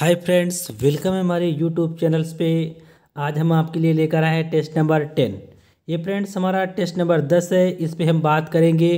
hi friends welcome है हमारे YouTube channels पे आज हम आपके लिए लेकर आए हैं टेस्ट नंबर टेन ये फ्रेंड्स हमारा टेस्ट नंबर दस है इस पे हम बात करेंगे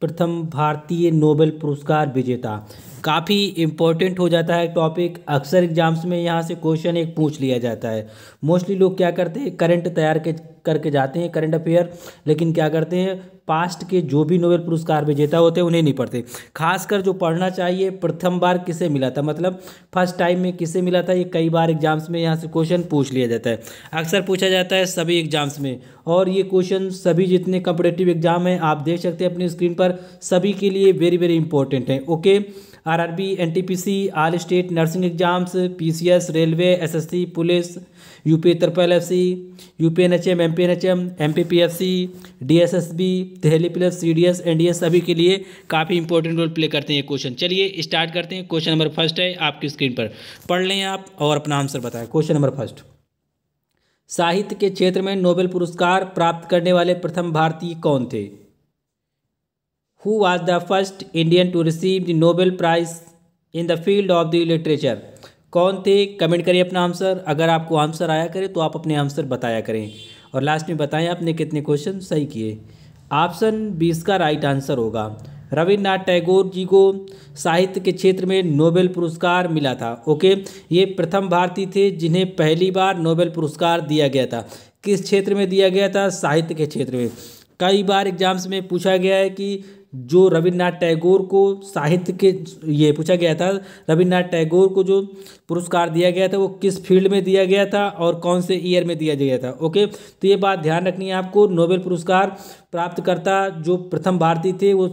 प्रथम भारतीय नोबेल पुरस्कार विजेता काफ़ी इम्पोर्टेंट हो जाता है टॉपिक अक्सर एग्जाम्स में यहाँ से क्वेश्चन एक पूछ लिया जाता है मोस्टली लोग क्या करते हैं करंट तैयार के करके जाते हैं करंट अफेयर लेकिन क्या करते हैं पास्ट के जो भी नोबेल पुरस्कार विजेता होते हैं उन्हें नहीं पढ़ते खासकर जो पढ़ना चाहिए प्रथम बार किसे मिला था मतलब फर्स्ट टाइम में किसे मिला था ये कई बार एग्जाम्स में यहाँ से क्वेश्चन पूछ लिया जाता है अक्सर पूछा जाता है सभी एग्जाम्स में और ये क्वेश्चन सभी जितने कंपटेटिव एग्जाम हैं आप देख सकते हैं अपनी स्क्रीन पर सभी के लिए वेरी वेरी इंपॉर्टेंट है okay RRB NTPC all state nursing exams PCS railway SSC police UP triple F C U P N H M M P N H M M P P F C D S S B Delhi plus C D S N D S सभी के लिए काफ़ी important role play करते हैं question चलिए start करते हैं question number first है आपकी स्क्रीन पर पढ़ लें आप और अपना आंसर बताएं क्वेश्चन नंबर फर्स्ट साहित्य के क्षेत्र में नोबेल पुरस्कार प्राप्त करने वाले प्रथम भारतीय कौन थे who was the first Indian to receive the Nobel Prize in the field of the literature कौन थे कमेंट करिए अपना आंसर अगर आपको आंसर आया करे तो आप अपने आंसर बताया करें और लास्ट में बताएं आपने कितने क्वेश्चन सही किए ऑप्शन बीस का राइट आंसर होगा रविन्द्रनाथ टैगोर जी को साहित्य के क्षेत्र में नोबेल पुरस्कार मिला था ओके ये प्रथम भारतीय थे जिन्हें पहली बार नोबेल पुरस्कार दिया गया था किस क्षेत्र में दिया गया था साहित्य के क्षेत्र में कई बार एग्जाम्स में पूछा गया है कि जो रविन्द्रनाथ टैगोर को साहित्य के ये पूछा गया था रविन्द्रनाथ टैगोर को जो पुरस्कार दिया गया था वो किस फील्ड में दिया गया था और कौन से ईयर में दिया गया था ओके तो ये बात ध्यान रखनी है आपको नोबेल पुरस्कार प्राप्तकर्ता जो प्रथम भारतीय थे वो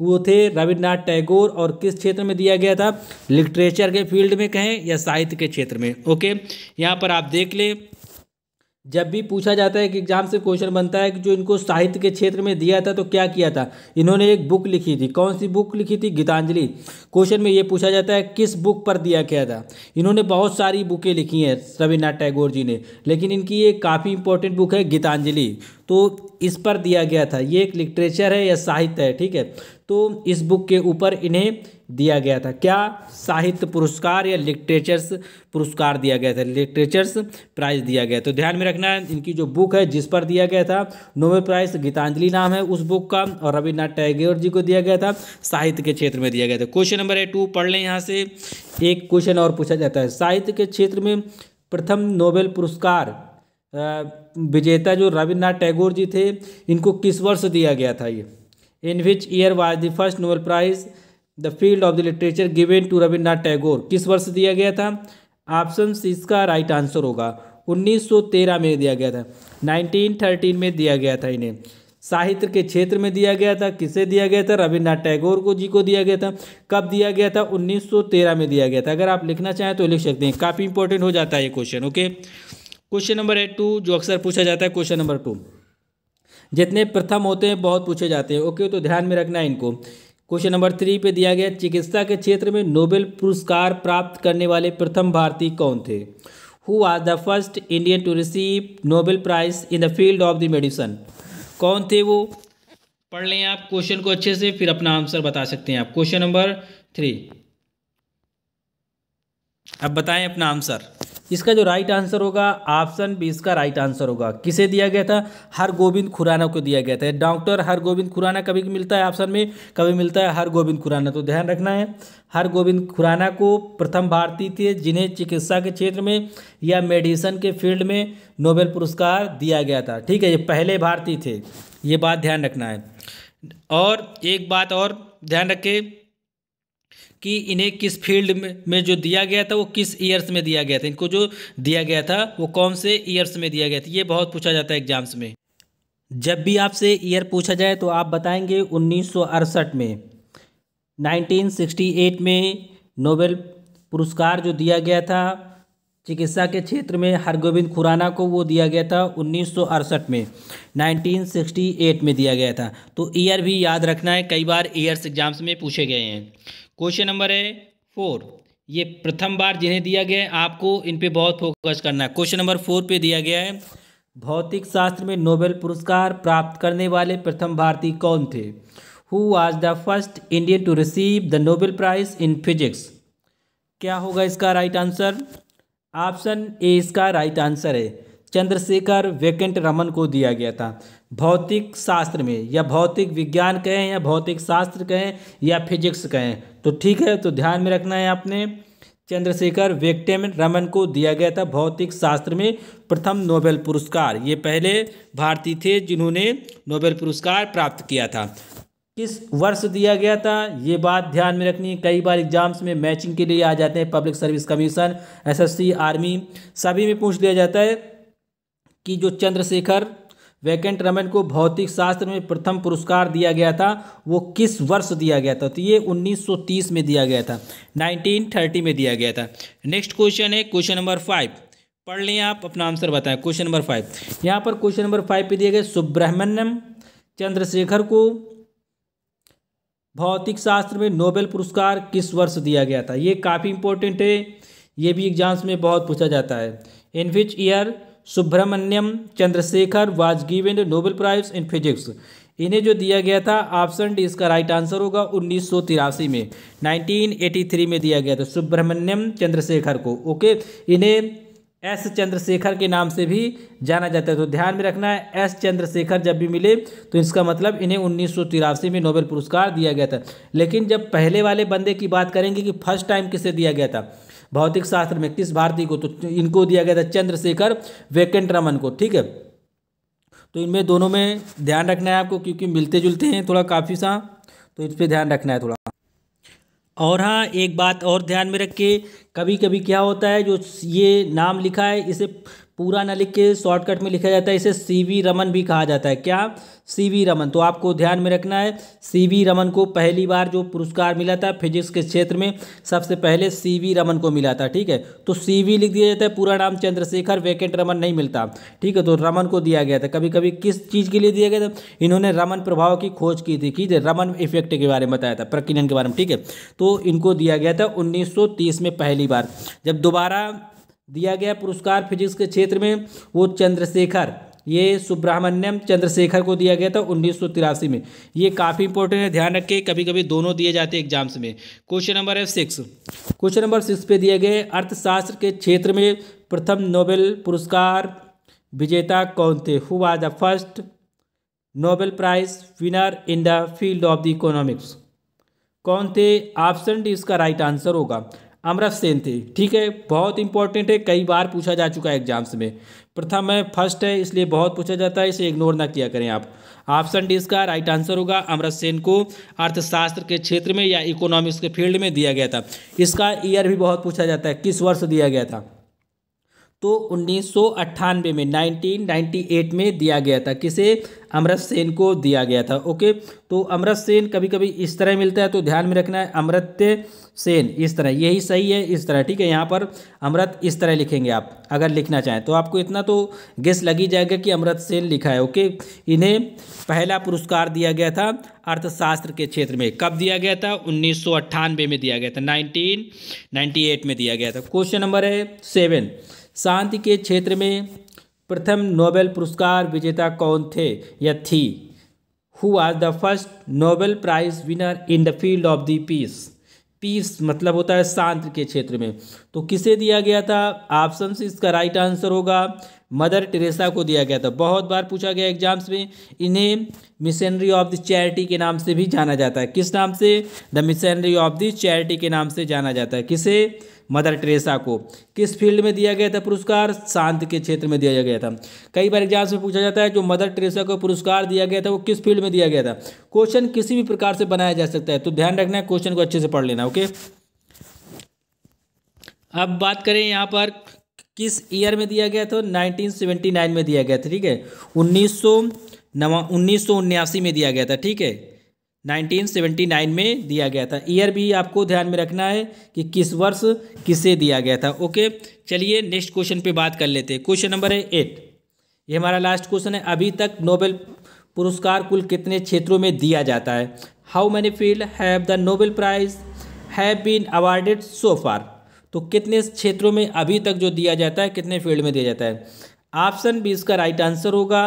वो थे रविन्द्रनाथ टैगोर और किस क्षेत्र में दिया गया था लिटरेचर के फील्ड में कहें या साहित्य के क्षेत्र में ओके यहाँ पर आप देख लें जब भी पूछा जाता है कि एग्जाम से क्वेश्चन बनता है कि जो इनको साहित्य के क्षेत्र में दिया था तो क्या किया था इन्होंने एक बुक लिखी थी कौन सी बुक लिखी थी गीतांजलि क्वेश्चन में ये पूछा जाता है किस बुक पर दिया गया था इन्होंने बहुत सारी बुकें लिखी हैं रविन्द्रनाथ टैगोर जी ने लेकिन इनकी ये काफ़ी इंपॉर्टेंट बुक है गीतांजलि तो इस पर दिया गया था ये एक लिटरेचर है या साहित्य है ठीक है तो इस बुक के ऊपर इन्हें दिया गया था क्या साहित्य पुरस्कार या लिटरेचर्स पुरस्कार दिया गया था लिटरेचर्स प्राइज दिया गया तो ध्यान में रखना है इनकी जो बुक है जिस पर दिया गया था नोबेल प्राइज गीतांजलि नाम है उस बुक का और रविन्द्रनाथ टैगोर जी को दिया गया था साहित्य के क्षेत्र में दिया गया था क्वेश्चन नंबर ए टू पढ़ लें यहाँ से एक क्वेश्चन और पूछा जाता है साहित्य के क्षेत्र में प्रथम नोबेल पुरस्कार विजेता जो रविन्द्रनाथ टैगोर जी थे इनको किस वर्ष दिया गया था ये in which year was the first Nobel prize the field of the literature given to Rabindranath Tagore किस वर्ष दिया गया था ऑप्शन इसका राइट आंसर होगा 1913 में दिया गया था 1913 में दिया गया था इन्हें साहित्य के क्षेत्र में दिया गया था किसे दिया गया था रविन्द्रनाथ टैगोर को जी को दिया गया था कब दिया गया था 1913 में दिया गया था अगर आप लिखना चाहें तो लिख सकते हैं काफ़ी इंपॉर्टेंट हो जाता है ये question okay question number eight two जो अक्सर पूछा जाता है क्वेश्चन नंबर टू जितने प्रथम होते हैं बहुत पूछे जाते हैं ओके तो ध्यान में रखना है इनको क्वेश्चन नंबर थ्री पे दिया गया चिकित्सा के क्षेत्र में नोबेल पुरस्कार प्राप्त करने वाले प्रथम भारतीय कौन थे who are the first Indian to receive Nobel prize in the field of the medicine कौन थे वो पढ़ लें आप क्वेश्चन को अच्छे से फिर अपना आंसर बता सकते हैं आप क्वेश्चन नंबर थ्री अब बताएं अपना आंसर इसका जो राइट आंसर होगा ऑप्शन बी इसका राइट आंसर होगा किसे दिया गया था हर गोविंद खुराना को दिया गया था डॉक्टर हरगोविंद खुराना कभी मिलता है ऑप्शन में कभी मिलता है हर गोविंद खुराना तो ध्यान रखना है हर गोविंद खुराना को प्रथम भारतीय थे जिन्हें चिकित्सा के क्षेत्र में या मेडिसिन के फील्ड में नोबेल पुरस्कार दिया गया था ठीक है ये पहले भारतीय थे ये बात ध्यान रखना है और एक बात और ध्यान रखें कि इन्हें किस फील्ड में, जो दिया गया था वो किस ईयर्स में दिया गया था इनको जो दिया गया था वो कौन से ईयर्स में दिया गया था ये बहुत पूछा जाता है एग्जाम्स में जब भी आपसे ईयर पूछा जाए तो आप बताएंगे उन्नीस में 1968 में नोबेल पुरस्कार जो दिया गया था चिकित्सा के क्षेत्र में हरगोविंद खुराना को वो दिया गया था उन्नीस में 1968 में दिया गया था तो ईयर भी याद रखना है कई बार ईयर्स एग्जाम्स में पूछे गए हैं क्वेश्चन नंबर है फोर ये प्रथम बार जिन्हें दिया गया है आपको इन पे बहुत फोकस करना है क्वेश्चन नंबर फोर पे दिया गया है भौतिक शास्त्र में नोबेल पुरस्कार प्राप्त करने वाले प्रथम भारतीय कौन थे who are the first Indian to receive the Nobel prize in physics क्या होगा इसका राइट आंसर ऑप्शन ए इसका राइट आंसर है चंद्रशेखर वेकेंट रमन को दिया गया था भौतिक शास्त्र में या भौतिक विज्ञान कहें या भौतिक शास्त्र कहें या फिजिक्स कहें तो ठीक है तो ध्यान में रखना है आपने चंद्रशेखर वेक्टेम रमन को दिया गया था भौतिक शास्त्र में प्रथम नोबेल पुरस्कार ये पहले भारतीय थे जिन्होंने नोबेल पुरस्कार प्राप्त किया था किस वर्ष दिया गया था ये बात ध्यान में रखनी है कई बार एग्जाम्स में मैचिंग के लिए आ जाते हैं public service commission SSC army सभी में पूछ लिया जाता है कि जो चंद्रशेखर वैकेंट रमन को भौतिक शास्त्र में प्रथम पुरस्कार दिया गया था वो किस वर्ष दिया गया था तो ये 1930 में दिया गया था 1930 में दिया गया था नेक्स्ट क्वेश्चन है क्वेश्चन नंबर फाइव पढ़ लें आप अपना आंसर बताएं क्वेश्चन नंबर फाइव यहाँ पर क्वेश्चन नंबर फाइव पे दिए गए सुब्रह्मण्यम चंद्रशेखर को भौतिक शास्त्र में नोबेल पुरस्कार किस वर्ष दिया गया था ये काफ़ी इंपॉर्टेंट है ये भी एग्जाम्स में बहुत पूछा जाता है in which year Subrahmanyan Chandrasekhar was given Nobel prize in physics इन्हें जो दिया गया था ऑप्शन डी इसका राइट आंसर होगा उन्नीस में 1983 में दिया गया था सुब्रमण्यम चंद्रशेखर को ओके इन्हें एस चंद्रशेखर के नाम से भी जाना जाता है तो ध्यान में रखना है एस चंद्रशेखर जब भी मिले तो इसका मतलब इन्हें उन्नीस में नोबेल पुरस्कार दिया गया था लेकिन जब पहले वाले बंदे की बात करेंगे कि फर्स्ट टाइम किसे दिया गया था भौतिक शास्त्र में किस भारतीय को तो इनको दिया गया था चंद्रशेखर वेकेंट रमन को ठीक है तो इनमें दोनों में ध्यान रखना है आपको क्योंकि मिलते जुलते हैं थोड़ा काफ़ी सा तो इस पर ध्यान रखना है थोड़ा और हाँ एक बात और ध्यान में रख के कभी कभी क्या होता है जो ये नाम लिखा है इसे पूरा ना लिख के शॉर्टकट में लिखा जाता है इसे सी वी रमन भी कहा जाता है क्या सी वी रमन तो आपको ध्यान में रखना है सी वी रमन को पहली बार जो पुरस्कार मिला था फिजिक्स के क्षेत्र में सबसे पहले सी वी रमन को मिला था ठीक है तो सी वी लिख दिया जाता है पूरा नाम चंद्रशेखर वैकेंट रमन नहीं मिलता ठीक है तो रमन को दिया गया था कभी कभी किस चीज़ के लिए दिया गया था इन्होंने रमन प्रभाव की खोज की थी कि रमन इफेक्ट के बारे में बताया था प्रकीर्णन के बारे में ठीक है तो इनको दिया गया था उन्नीस में पहली बार जब दोबारा दिया गया पुरस्कार फिजिक्स के क्षेत्र में वो चंद्रशेखर ये सुब्रमण्यम चंद्रशेखर को दिया गया था उन्नीस में ये काफ़ी इंपॉर्टेंट है ध्यान रखें कभी कभी दोनों दिए जाते हैं एग्जाम्स में क्वेश्चन नंबर है सिक्स क्वेश्चन नंबर सिक्स पे दिए गए अर्थशास्त्र के क्षेत्र में प्रथम नोबेल पुरस्कार विजेता कौन थे who are the first Nobel prize winner in the field of the economics कौन थे ऑप्शन डी इसका राइट आंसर होगा सेन थे ठीक है बहुत इंपॉर्टेंट है कई बार पूछा जा चुका है एग्जाम्स में प्रथम है फर्स्ट है इसलिए बहुत पूछा जाता है इसे इग्नोर ना किया करें आप ऑप्शन डी इसका राइट आंसर होगा अमृत सेन को अर्थशास्त्र के क्षेत्र में या इकोनॉमिक्स के फील्ड में दिया गया था इसका ईयर भी बहुत पूछा जाता है किस वर्ष दिया गया था तो उन्नीस में 1998 में दिया गया था किसे अमृत सेन को दिया गया था ओके तो अमृत सेन कभी कभी इस तरह मिलता है तो ध्यान में रखना है अमृत्य सेन इस तरह यही सही है इस तरह ठीक है यहाँ पर अमृत इस तरह लिखेंगे आप अगर लिखना चाहें तो आपको इतना तो गेस लगी जाएगा कि अमृत सेन लिखा है ओके इन्हें पहला पुरस्कार दिया गया था अर्थशास्त्र के क्षेत्र में कब दिया गया था उन्नीस में दिया गया था नाइनटीन में दिया गया था क्वेश्चन नंबर है सेवन शांति के क्षेत्र में प्रथम नोबेल पुरस्कार विजेता कौन थे या थी who are the first Nobel prize winner in the field of the peace peace मतलब होता है शांति के क्षेत्र में तो किसे दिया गया था ऑप्शन से इसका राइट आंसर होगा मदर टेरेसा को दिया गया था बहुत बार पूछा गया एग्जाम्स में इन्हें मिशनरी ऑफ द चैरिटी के नाम से भी जाना जाता है किस नाम से the missionary of the charity के नाम से जाना जाता है किसे मदर टेरेसा को किस फील्ड में दिया गया था पुरस्कार शांति के क्षेत्र में दिया गया था कई बार एग्जाम्स में पूछा जाता है जो मदर टेरेसा को पुरस्कार दिया गया था वो किस फील्ड में दिया गया था क्वेश्चन किसी भी प्रकार से बनाया जा सकता है तो ध्यान रखना है क्वेश्चन को अच्छे से पढ़ लेना ओके अब बात करें यहाँ पर किस ईयर में दिया गया था नाइन में दिया गया था ठीक है उन्नीस सौ में दिया गया था ठीक है 1979 में दिया गया था ईयर भी आपको ध्यान में रखना है कि किस वर्ष किसे दिया गया था ओके चलिए नेक्स्ट क्वेश्चन पे बात कर लेते हैं क्वेश्चन नंबर है एट ये हमारा लास्ट क्वेश्चन है अभी तक नोबेल पुरस्कार कुल कितने क्षेत्रों में दिया जाता है how many field have the Nobel prize have been awarded so far तो कितने क्षेत्रों में अभी तक जो दिया जाता है कितने फील्ड में दिया जाता है ऑप्शन बी इसका राइट आंसर होगा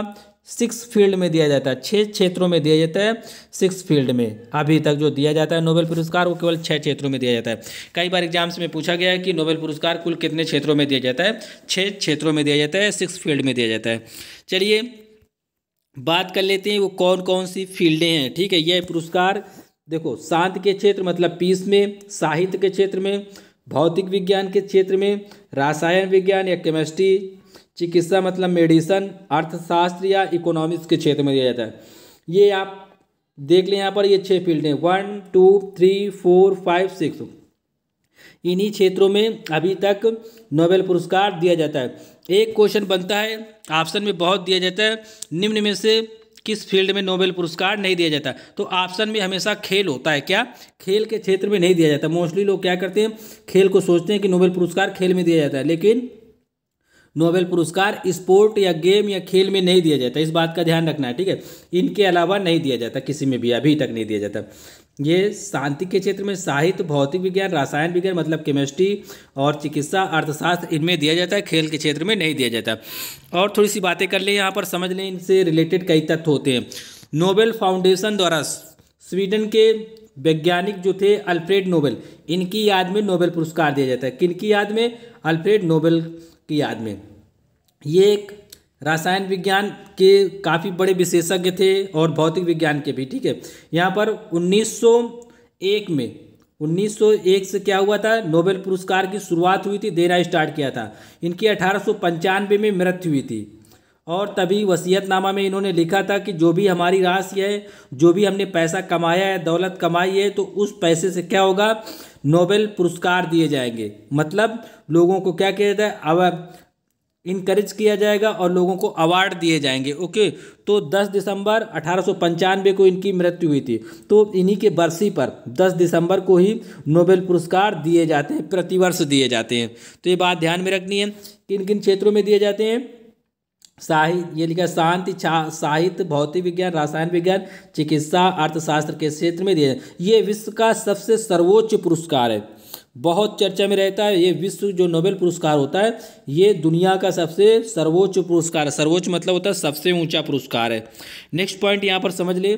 सिक्स फील्ड में दिया जाता है छः क्षेत्रों में दिया जाता है सिक्स फील्ड में अभी तक जो दिया जाता है नोबेल पुरस्कार वो केवल छः क्षेत्रों में दिया जाता है कई बार एग्जाम्स में पूछा गया है कि नोबेल पुरस्कार कुल कितने क्षेत्रों में दिया जाता है छः क्षेत्रों में दिया जाता है सिक्स फील्ड में दिया जाता है चलिए बात कर लेते हैं वो कौन कौन सी फील्डें हैं ठीक है यह पुरस्कार देखो शांत के क्षेत्र मतलब पीस में साहित्य के क्षेत्र में भौतिक विज्ञान के क्षेत्र में रासायन विज्ञान या केमिस्ट्री चिकित्सा मतलब मेडिसन अर्थशास्त्र या इकोनॉमिक्स के क्षेत्र में दिया जाता है ये आप देख लें यहाँ पर ये छः फील्ड हैं one two three four five six इन्हीं क्षेत्रों में अभी तक नोबेल पुरस्कार दिया जाता है एक क्वेश्चन बनता है ऑप्शन में बहुत दिया जाता है निम्न में से किस फील्ड में नोबेल पुरस्कार नहीं दिया जाता तो ऑप्शन में हमेशा खेल होता है क्या खेल के क्षेत्र में नहीं दिया जाता मोस्टली लोग क्या करते हैं खेल को सोचते हैं कि नोबेल पुरस्कार खेल में दिया जाता है लेकिन नोबेल पुरस्कार स्पोर्ट या गेम या खेल में नहीं दिया जाता इस बात का ध्यान रखना है ठीक है इनके अलावा नहीं दिया जाता किसी में भी अभी तक नहीं दिया जाता ये शांति के क्षेत्र में साहित्य भौतिक विज्ञान रसायन विज्ञान मतलब केमिस्ट्री और चिकित्सा अर्थशास्त्र इनमें दिया जाता है खेल के क्षेत्र में नहीं दिया जाता और थोड़ी सी बातें कर लें यहाँ पर समझ लें इनसे रिलेटेड कई तथ्य होते हैं नोबेल फाउंडेशन द्वारा स्वीडन के वैज्ञानिक जो थे अल्फ्रेड नोबेल इनकी याद में नोबेल पुरस्कार दिया जाता है किनकी याद में अल्फ्रेड नोबेल की याद में ये एक रसायन विज्ञान के काफ़ी बड़े विशेषज्ञ थे और भौतिक विज्ञान के भी ठीक है यहाँ पर 1901 में 1901 से क्या हुआ था नोबेल पुरस्कार की शुरुआत हुई थी देना स्टार्ट किया था इनकी अठारह में मृत्यु हुई थी और तभी वसीयतनामा में इन्होंने लिखा था कि जो भी हमारी राशि है जो भी हमने पैसा कमाया है दौलत कमाई है तो उस पैसे से क्या होगा नोबेल पुरस्कार दिए जाएंगे मतलब लोगों को क्या किया जाए अब इनक्रेज किया जाएगा और लोगों को अवार्ड दिए जाएंगे ओके तो 10 दिसंबर अठारह को इनकी मृत्यु हुई थी तो इन्हीं के बरसी पर 10 दिसंबर को ही नोबेल पुरस्कार दिए जाते हैं प्रतिवर्ष दिए जाते हैं तो ये बात ध्यान में रखनी है किन किन क्षेत्रों में दिए जाते हैं साहित्य ये लिखा शांति साहित्य भौतिक विज्ञान रासायन विज्ञान चिकित्सा अर्थशास्त्र के क्षेत्र में दिया ये विश्व का सबसे सर्वोच्च पुरस्कार है बहुत चर्चा में रहता है ये विश्व जो नोबेल पुरस्कार होता है ये दुनिया का सबसे सर्वोच्च पुरस्कार है सर्वोच्च मतलब होता है सबसे ऊंचा पुरस्कार है नेक्स्ट पॉइंट यहाँ पर समझ ले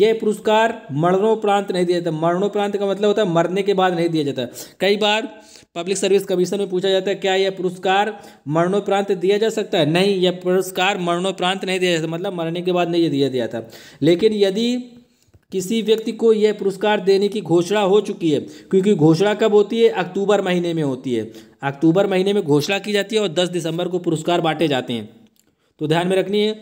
यह पुरस्कार मरणोपरांत नहीं दिया जाता मरणोपरांत का मतलब होता है मरने के बाद नहीं दिया जाता कई बार पब्लिक सर्विस कमीशन में पूछा जाता है क्या यह पुरस्कार मरणोपरांत दिया जा सकता है नहीं यह पुरस्कार मरणोपरांत नहीं दिया जाता मतलब मरने के बाद नहीं दिया दिया था लेकिन यदि किसी व्यक्ति को यह पुरस्कार देने की घोषणा हो चुकी है क्योंकि घोषणा कब होती है अक्टूबर महीने में होती है अक्टूबर महीने में घोषणा की जाती है और दस दिसंबर को पुरस्कार बांटे जाते हैं तो ध्यान में रखनी है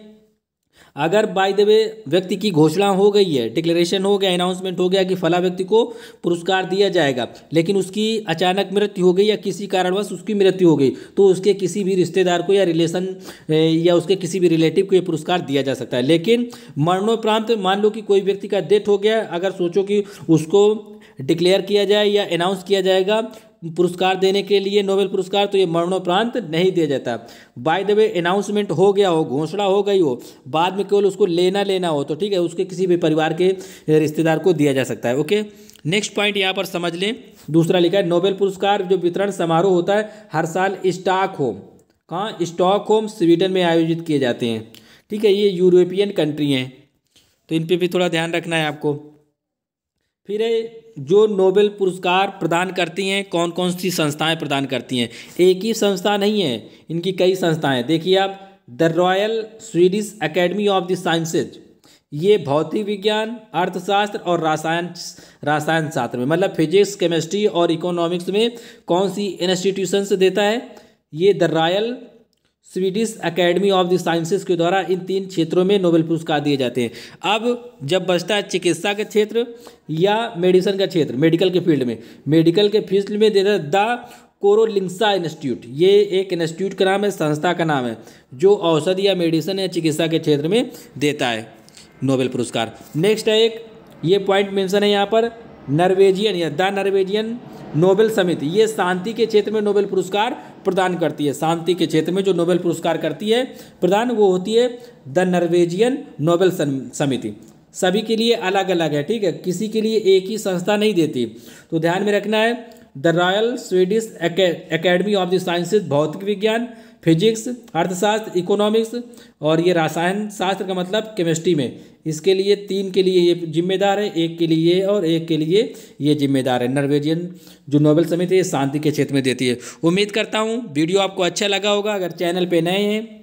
अगर बाय द वे व्यक्ति की घोषणा हो गई है डिक्लेरेशन हो गया अनाउंसमेंट हो गया कि फला व्यक्ति को पुरस्कार दिया जाएगा लेकिन उसकी अचानक मृत्यु हो गई या किसी कारणवश उसकी मृत्यु हो गई तो उसके किसी भी रिश्तेदार को या रिलेशन या उसके किसी भी रिलेटिव को यह पुरस्कार दिया जा सकता है लेकिन मरणोपरांत मान लो कि कोई व्यक्ति का डेथ हो गया अगर सोचो कि उसको डिक्लेयर किया जाए या अनाउंस किया जाएगा पुरस्कार देने के लिए नोबेल पुरस्कार तो ये मरणोपरांत नहीं दिया जाता बाय द वे अनाउंसमेंट हो गया हो घोषणा हो गई हो बाद में केवल उसको लेना लेना हो तो ठीक है उसके किसी भी परिवार के रिश्तेदार को दिया जा सकता है ओके नेक्स्ट पॉइंट यहाँ पर समझ लें दूसरा लिखा है नोबेल पुरस्कार जो वितरण समारोह होता है हर साल होम कहाँ स्टॉक होम स्वीडन में आयोजित किए जाते हैं ठीक है ये यूरोपियन कंट्री हैं तो इन पर भी थोड़ा ध्यान रखना है आपको फिर जो नोबेल पुरस्कार प्रदान करती हैं कौन कौन सी संस्थाएं प्रदान करती हैं एक ही संस्था नहीं है इनकी कई संस्थाएं देखिए आप the Royal Swedish Academy of the Sciences ये भौतिक विज्ञान अर्थशास्त्र और रासायन रासायन शास्त्र में मतलब फिजिक्स केमिस्ट्री और इकोनॉमिक्स में कौन सी इंस्टीट्यूशन से देता है ये the Royal Swedish Academy of the Sciences के द्वारा इन तीन क्षेत्रों में नोबेल पुरस्कार दिए जाते हैं अब जब बचता है चिकित्सा के क्षेत्र या मेडिसिन का क्षेत्र मेडिकल के फील्ड में मेडिकल के फील्ड में देता है द कोरोलिंगसा इंस्टीट्यूट ये एक इंस्टीट्यूट का नाम है संस्था का नाम है जो औषधि या मेडिसिन या चिकित्सा के क्षेत्र में देता है नोबेल पुरस्कार नेक्स्ट है एक ये पॉइंट मेंशन है यहाँ पर नॉर्वेजियन या द नॉर्वेजियन नोबेल समिति ये शांति के क्षेत्र में नोबेल पुरस्कार प्रदान करती है शांति के क्षेत्र में जो नोबेल पुरस्कार करती है प्रदान वो होती है द नॉर्वेजियन नोबेल समिति सभी के लिए अलग अलग है ठीक है किसी के लिए एक ही संस्था नहीं देती तो ध्यान में रखना है the Royal Swedish Academy of the Sciences भौतिक विज्ञान फिजिक्स अर्थशास्त्र इकोनॉमिक्स और ये रसायन शास्त्र का मतलब केमिस्ट्री में इसके लिए तीन के लिए ये जिम्मेदार है एक के लिए और एक के लिए ये जिम्मेदार है नॉर्वेजियन जो नोबेल समिति है शांति के क्षेत्र में देती है उम्मीद करता हूँ वीडियो आपको अच्छा लगा होगा अगर चैनल पर नए हैं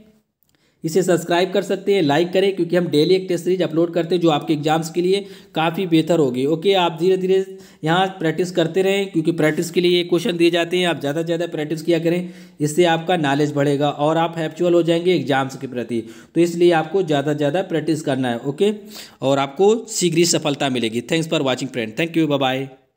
इसे सब्सक्राइब कर सकते हैं लाइक करें क्योंकि हम डेली एक टेस्ट सीरीज अपलोड करते हैं जो आपके एग्जाम्स के लिए काफ़ी बेहतर होगी ओके आप धीरे धीरे यहाँ प्रैक्टिस करते रहें क्योंकि प्रैक्टिस के लिए ये क्वेश्चन दिए जाते हैं आप ज़्यादा से ज़्यादा प्रैक्टिस किया करें इससे आपका नॉलेज बढ़ेगा और आप हैपचुअल हो जाएंगे एग्जाम्स के प्रति तो इसलिए आपको ज़्यादा से ज़्यादा प्रैक्टिस करना है ओके और आपको शीघ्र ही सफलता मिलेगी thanks for watching friend thank you bye